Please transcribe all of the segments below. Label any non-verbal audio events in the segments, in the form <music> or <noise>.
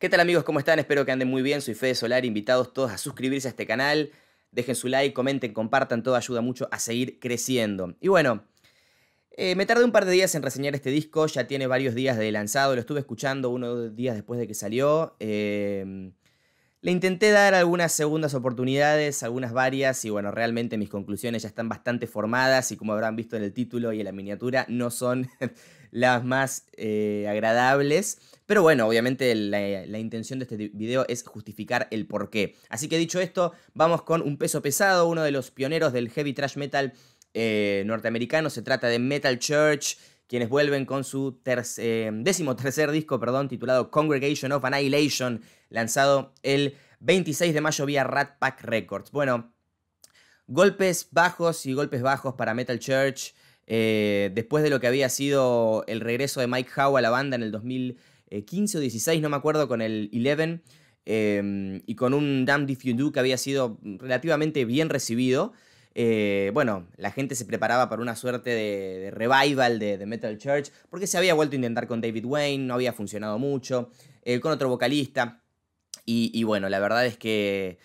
¿Qué tal amigos? ¿Cómo están? Espero que anden muy bien. Soy Fede Solar, invitados todos a suscribirse a este canal. Dejen su like, comenten, compartan, todo ayuda mucho a seguir creciendo. Y bueno, eh, me tardé un par de días en reseñar este disco, ya tiene varios días de lanzado, lo estuve escuchando unos días después de que salió. Eh, le intenté dar algunas segundas oportunidades, algunas varias, y bueno, realmente mis conclusiones ya están bastante formadas y como habrán visto en el título y en la miniatura, no son <laughs> las más eh, agradables. Pero bueno, obviamente la, intención de este video es justificar el porqué. Así que dicho esto, vamos con un peso pesado, uno de los pioneros del heavy trash metal eh, norteamericano. Se trata de Metal Church quienes vuelven con su eh, décimo tercer disco, perdón, titulado Congregation of Annihilation, lanzado el 26 de mayo vía Rat Pack Records. Bueno, golpes bajos y golpes bajos para Metal Church. Eh, después de lo que había sido el regreso de Mike Howe a la banda en el 2015 o 16, no me acuerdo, con el 11, eh, y con un Damn If You que había sido relativamente bien recibido. Eh, bueno, la gente se preparaba para una suerte de, revival de, Metal Church, porque se había vuelto a intentar con David Wayne, no había funcionado mucho, eh, con otro vocalista. Y, bueno, la verdad es que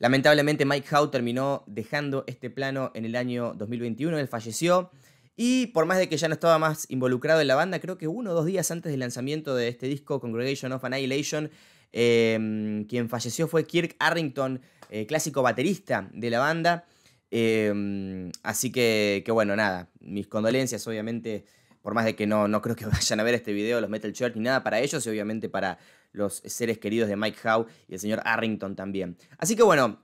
lamentablemente Mike Howe terminó dejando este plano en el año 2021, él falleció. Y por más de que ya no estaba más involucrado en la banda, creo que uno o dos días antes del lanzamiento de este disco, Congregation of Annihilation, eh, quien falleció fue Kirk Arrington, clásico baterista de la banda. Em, así que, bueno, nada, mis condolencias, obviamente, por más de que no, no creo que <laughs> vayan a ver este video, los Metal Church, ni nada para ellos y obviamente para los seres queridos de Mike Howe y el señor Arrington también. Así que bueno,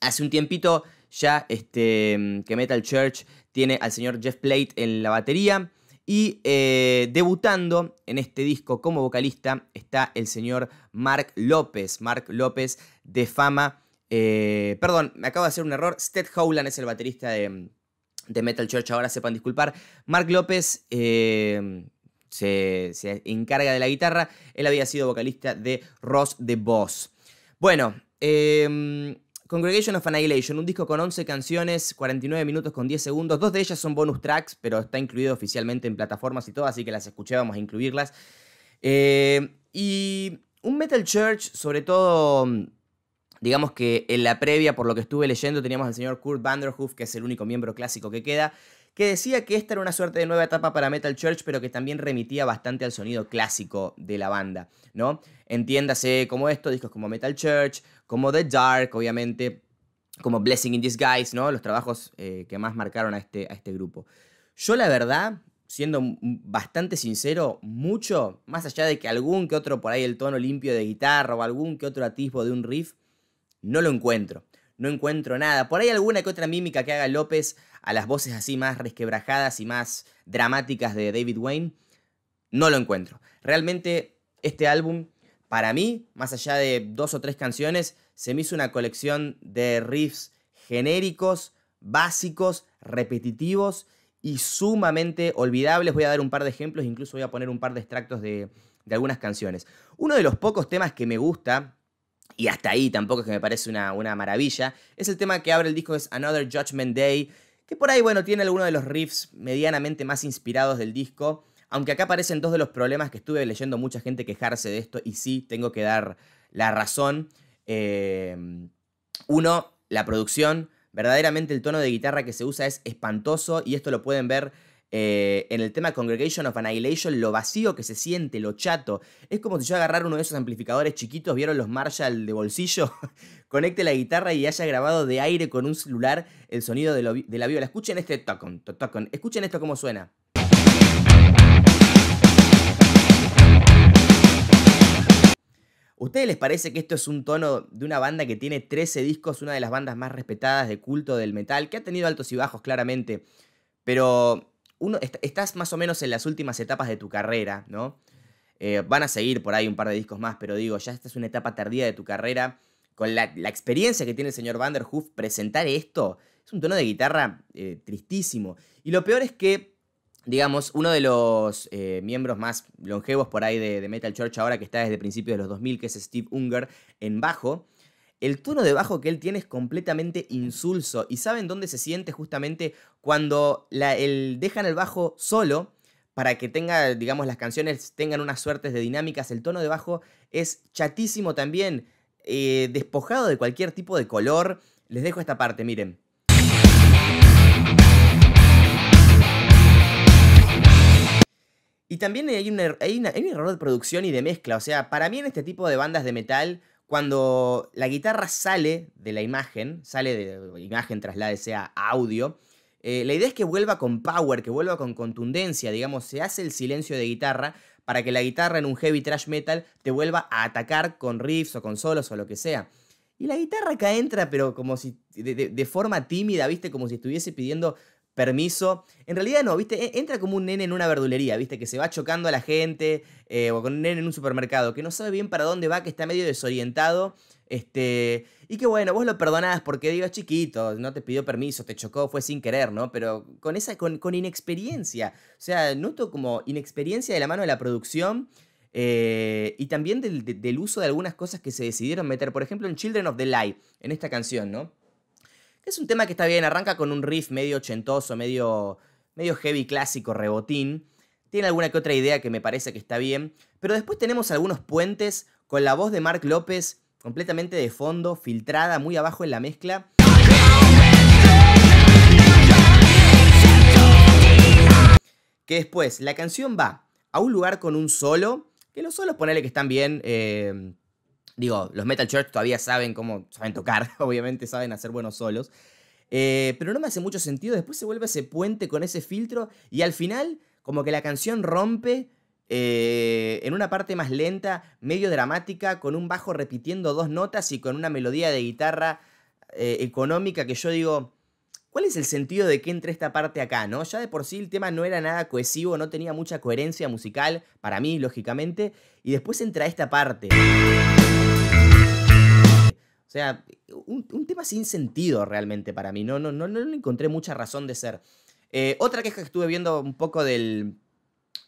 hace un tiempito ya este, em, que Metal Church tiene al señor Jeff Plate en la batería. Y eh, debutando en este disco como vocalista está el señor Mark López, Mark López de fama eh, perdón, me acabo de hacer un error. Sted Howland es el baterista de, Metal Church, ahora sepan disculpar. Mark López eh, se, encarga de la guitarra. Él había sido vocalista de Ross the Boss. Bueno, em, Congregation of Annihilation, un disco con 11 canciones, 49 minutos con 10 segundos. Dos de ellas son bonus tracks, pero está incluido oficialmente en plataformas y todo, así que las escuché, vamos a incluirlas. Eh, y un Metal Church, sobre todo Digamos que en la previa, por lo que estuve leyendo, teníamos al señor Kurt Vanderhoof, que es el único miembro clásico que queda, que decía que esta era una suerte de nueva etapa para Metal Church, pero que también remitía bastante al sonido clásico de la banda, ¿no? Entiéndase como esto, discos como Metal Church, como The Dark, obviamente, como Blessing in Disguise, ¿no? Los trabajos eh, que más marcaron a este, a este grupo. Yo la verdad, siendo bastante sincero, mucho, más allá de que algún que otro por ahí el tono limpio de guitarra o algún que otro atisbo de un riff, no lo encuentro. No encuentro nada. Por ahí alguna que otra mímica que haga López a las voces así más resquebrajadas y más dramáticas de David Wayne. No lo encuentro. Realmente este álbum, para mí, más allá de dos o tres canciones, se me hizo una colección de riffs genéricos, básicos, repetitivos y sumamente olvidables. Voy a dar un par de ejemplos, incluso voy a poner un par de extractos de, de algunas canciones. Uno de los pocos temas que me gusta y hasta ahí tampoco es que me parece una, una maravilla. Es el tema que abre el disco, es Another Judgment Day, que por ahí, bueno, tiene algunos de los riffs medianamente más inspirados del disco. Aunque acá aparecen dos de los problemas que estuve leyendo mucha gente quejarse de esto, y sí, tengo que dar la razón. Eh, uno, la producción. Verdaderamente el tono de guitarra que se usa es espantoso, y esto lo pueden ver eh, en el tema Congregation of Annihilation, lo vacío que se siente, lo chato. Es como si yo agarrara uno de esos amplificadores chiquitos, ¿vieron los Marshall de bolsillo? <laughs> Conecte la guitarra y haya grabado de aire con un celular el sonido de, la viola. Escuchen este tocon, tocon. Escuchen esto cómo suena. ¿Ustedes les parece que esto es un tono de una banda que tiene 13 discos, una de las bandas más respetadas de culto del metal, que ha tenido altos y bajos claramente, pero estás más o menos en las últimas etapas de tu carrera, ¿no? Eh, van a seguir por ahí un par de discos más, pero digo, ya esta es una etapa tardía de tu carrera. Con la, experiencia que tiene el señor Vanderhoof, presentar esto es un tono de guitarra eh, tristísimo. Y lo peor es que, digamos, uno de los eh, miembros más longevos por ahí de, de, Metal Church ahora que está desde principios de los 2000, que es Steve Unger, en bajo, el tono de bajo que él tiene es completamente insulso. ¿Y saben dónde se siente justamente cuando el, dejan el bajo solo? Para que tenga, digamos, las canciones tengan unas suertes de dinámicas. El tono de bajo es chatísimo también, eh, despojado de cualquier tipo de color. Les dejo esta parte, miren. Y también hay er, hay un error de producción y de mezcla. O sea, para mí en este tipo de bandas de metal cuando la guitarra sale de la imagen, sale de imagen, trasládese a audio, eh, la idea es que vuelva con power, que vuelva con contundencia, digamos, se hace el silencio de guitarra para que la guitarra en un heavy trash metal te vuelva a atacar con riffs o con solos o lo que sea. Y la guitarra acá entra, pero como si de forma tímida, viste, como si estuviese pidiendo permiso. En realidad no, ¿viste? E, entra como un nene en una verdulería, ¿viste? Que se va chocando a la gente, eh, o con un nene en un supermercado, que no sabe bien para dónde va, que está medio desorientado. Este, y que bueno, vos lo perdonás porque digo, chiquito, no te pidió permiso, te chocó, fue sin querer, ¿no? Pero con esa, con, inexperiencia. O sea, noto como inexperiencia de la mano de la producción eh, y también del, del uso de algunas cosas que se decidieron meter. Por ejemplo, en Children of the Light, en esta canción, ¿no? Es un tema que está bien, arranca con un riff medio ochentoso, medio, medio heavy clásico, rebotín. Tiene alguna que otra idea que me parece que está bien, pero después tenemos algunos puentes con la voz de Mark López completamente de fondo, filtrada muy abajo en la mezcla. Que después la canción va a un lugar con un solo, que los solos ponele que están bien, eh, Digo, los Metal Church todavía saben cómo, saben tocar, <laughs> obviamente saben hacer buenos solos. Eh, pero no me hace mucho sentido, después se vuelve ese puente con ese filtro y al final como que la canción rompe eh, en una parte más lenta, medio dramática, con un bajo repitiendo dos notas y con una melodía de guitarra eh, económica que yo digo, ¿cuál es el sentido de que entre esta parte acá? ¿no? Ya de por sí el tema no era nada cohesivo, no tenía mucha coherencia musical, para mí, lógicamente, y después entra esta parte. O sea, un, tema sin sentido realmente para mí. No, no, no, encontré mucha razón de ser. Eh, otra queja que estuve viendo un poco del,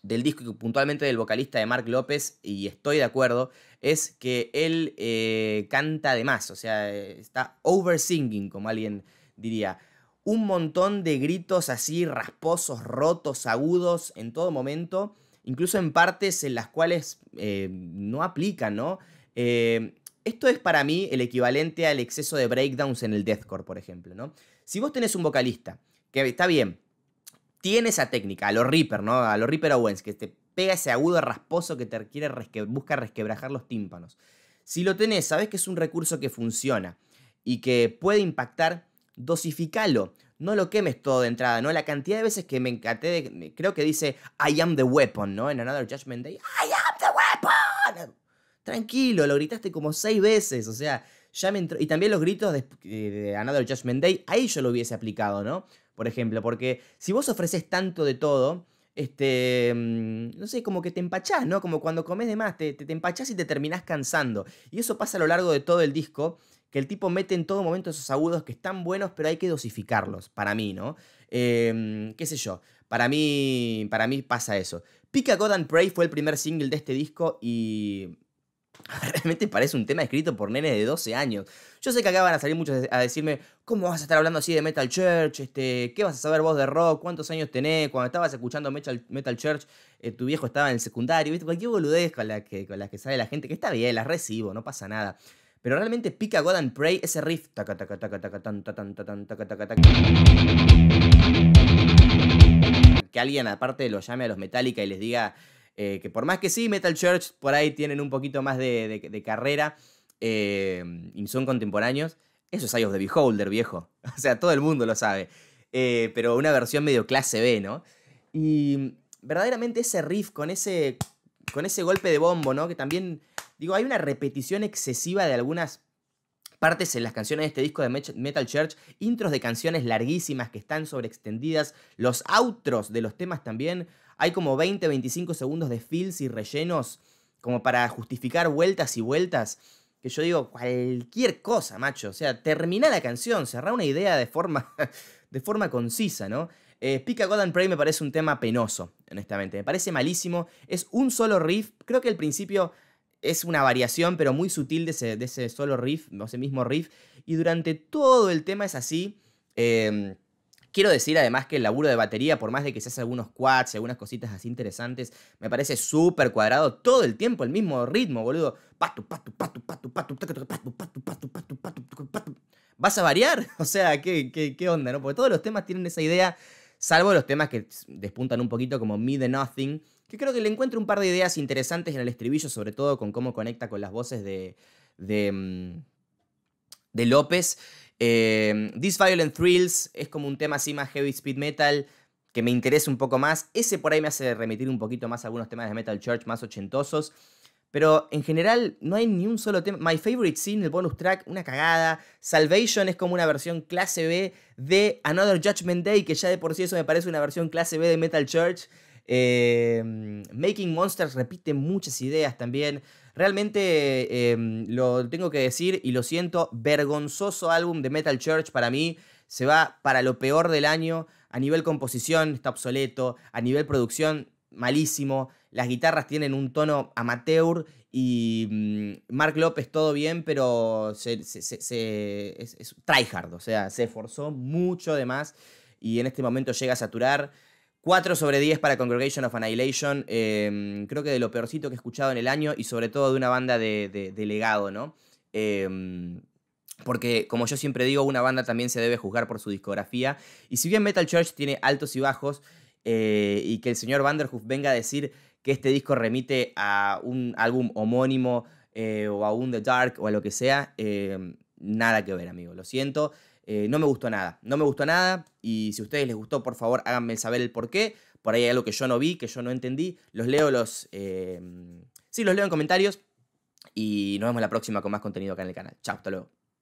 del disco puntualmente del vocalista de Mark López, y estoy de acuerdo, es que él eh, canta de más, o sea, eh, está over singing, como alguien diría. Un montón de gritos así, rasposos, rotos, agudos, en todo momento, incluso en partes en las cuales no aplican, ¿no? Esto es para mí el equivalente al exceso de breakdowns en el deathcore, por ejemplo, ¿no? Si vos tenés un vocalista que está bien, tiene esa técnica, a los Reaper, ¿no? A los Reaper Owens, que te pega ese agudo rasposo que te busca resquebrajar los tímpanos. Si lo tenés, sabés que es un recurso que funciona y que puede impactar, dosificalo. No lo quemes todo de entrada, ¿no? La cantidad de veces que me encanté, de, creo que dice I am the weapon, ¿no? En Another Judgment Day, I am the weapon. Tranquilo, lo gritaste como seis veces, o sea, ya me entró. Y también los gritos de, Another Judgment Day, ahí yo lo hubiese aplicado, ¿no? Por ejemplo, porque si vos ofreces tanto de todo, este, mm, no sé, como que te empachás, ¿no? Como cuando comes de más, te, te, empachás y te terminás cansando. Y eso pasa a lo largo de todo el disco, que el tipo mete en todo momento esos agudos que están buenos, pero hay que dosificarlos, para mí, ¿no? Em, qué sé yo, para mí, para mí pasa eso. Pica God and Pray fue el primer single de este disco y <laughs> Realmente parece un tema escrito por nenes de 12 años. Yo sé que acá van a salir muchos a decirme, ¿cómo vas a estar hablando así de Metal Church? Este, ¿Qué vas a saber vos de rock? ¿Cuántos años tenés? Cuando estabas escuchando Metal, Metal Church, eh, tu viejo estaba en el secundario. ¿Viste? Cualquier boludez con la, que, con que sale la gente, que está bien, las recibo, no pasa nada. Pero realmente pica God and Pray ese riff. Que alguien aparte lo llame a los Metallica y les diga eh, que por más que sí, Metal Church por ahí tienen un poquito más de, carrera eh, y son contemporáneos, eso es de of the Beholder, viejo. <laughs> O sea, todo el mundo lo sabe. Eh, pero una versión medio clase B, ¿no? Y verdaderamente ese riff con ese, con ese golpe de bombo, ¿no? Que también, digo, hay una repetición excesiva de algunas partes en las canciones de este disco de Metal Church, intros de canciones larguísimas que están sobreextendidas, los outros de los temas también hay como 20, 25 segundos de fills y rellenos como para justificar vueltas y vueltas. Que yo digo, cualquier cosa, macho. O sea, termina la canción, cerrá una idea de forma, <laughs> de forma concisa, ¿no? Eh, "Pika Pica God Pray me parece un tema penoso, honestamente. Me parece malísimo. Es un solo riff. Creo que al principio es una variación, pero muy sutil de ese, solo riff, o ese mismo riff. Y durante todo el tema es así. Eh, Quiero decir además que el laburo de batería, por más de que se hace algunos quads y algunas cositas así interesantes, me parece súper cuadrado todo el tiempo, el mismo ritmo, boludo. ¿Vas a variar? <laughs> O sea, ¿qué, onda, no? Porque todos los temas tienen esa idea, salvo los temas que despuntan un poquito como Me the Nothing, que creo que le encuentro un par de ideas interesantes en el estribillo, sobre todo con cómo conecta con las voces de, de, mm, de López. Em, This Violent Thrills es como un tema así más heavy speed metal que me interesa un poco más. Ese por ahí me hace remitir un poquito más a algunos temas de Metal Church más ochentosos. Pero en general no hay ni un solo tema. My Favorite Scene, el bonus track, una cagada. Salvation es como una versión clase B de Another Judgment Day, que ya de por sí eso me parece una versión clase B de Metal Church. Eh, mm, Making Monsters repite muchas ideas también. Realmente em, lo tengo que decir y lo siento, vergonzoso álbum de Metal Church para mí. Se va para lo peor del año. A nivel composición está obsoleto, a nivel producción malísimo. Las guitarras tienen un tono amateur y mm, Mark López todo bien, pero se, es, tryhard, o sea, se esforzó mucho de más y en este momento llega a saturar. 4 sobre 10 para Congregation of Annihilation, em, creo que de lo peorcito que he escuchado en el año y sobre todo de una banda de, legado, ¿no? Em, porque, como yo siempre digo, una banda también se debe juzgar por su discografía. Y si bien Metal Church tiene altos y bajos, eh, y que el señor Vanderhoof venga a decir que este disco remite a un álbum homónimo eh, o a un The Dark o a lo que sea, em, nada que ver, amigo, lo siento. Eh, no me gustó nada, no me gustó nada y si a ustedes les gustó, por favor, háganme saber el por qué. Por ahí hay algo que yo no vi, que yo no entendí. Los leo, los... Eh, sí, los leo en comentarios y nos vemos la próxima con más contenido acá en el canal. Chao, hasta luego.